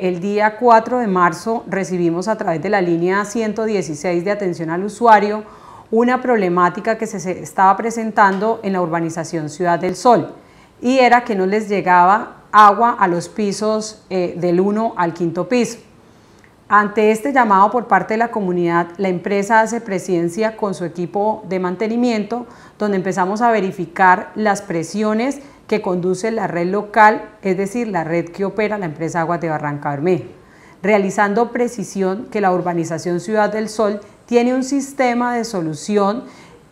El día 4 de marzo recibimos a través de la línea 116 de atención al usuario una problemática que se estaba presentando en la urbanización Ciudad del Sol y era que no les llegaba agua a los pisos eh, del 1 al quinto piso. Ante este llamado por parte de la comunidad, la empresa hace presencia con su equipo de mantenimiento, donde empezamos a verificar las presiones que conduce la red local, es decir, la red que opera la empresa Aguas de Barranca realizando precisión que la urbanización Ciudad del Sol tiene un sistema de solución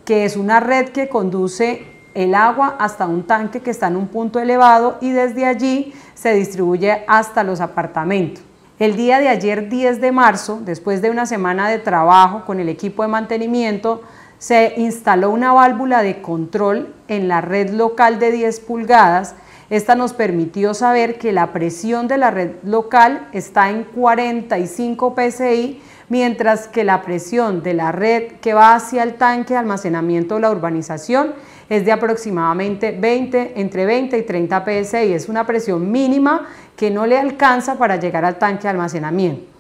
que es una red que conduce el agua hasta un tanque que está en un punto elevado y desde allí se distribuye hasta los apartamentos. El día de ayer 10 de marzo, después de una semana de trabajo con el equipo de mantenimiento, se instaló una válvula de control en la red local de 10 pulgadas. Esta nos permitió saber que la presión de la red local está en 45 psi, mientras que la presión de la red que va hacia el tanque de almacenamiento de la urbanización es de aproximadamente 20, entre 20 y 30 psi. Es una presión mínima que no le alcanza para llegar al tanque de almacenamiento.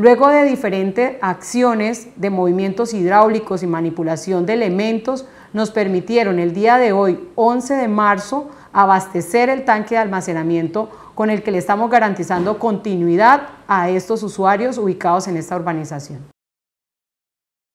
Luego de diferentes acciones de movimientos hidráulicos y manipulación de elementos, nos permitieron el día de hoy, 11 de marzo, abastecer el tanque de almacenamiento con el que le estamos garantizando continuidad a estos usuarios ubicados en esta urbanización.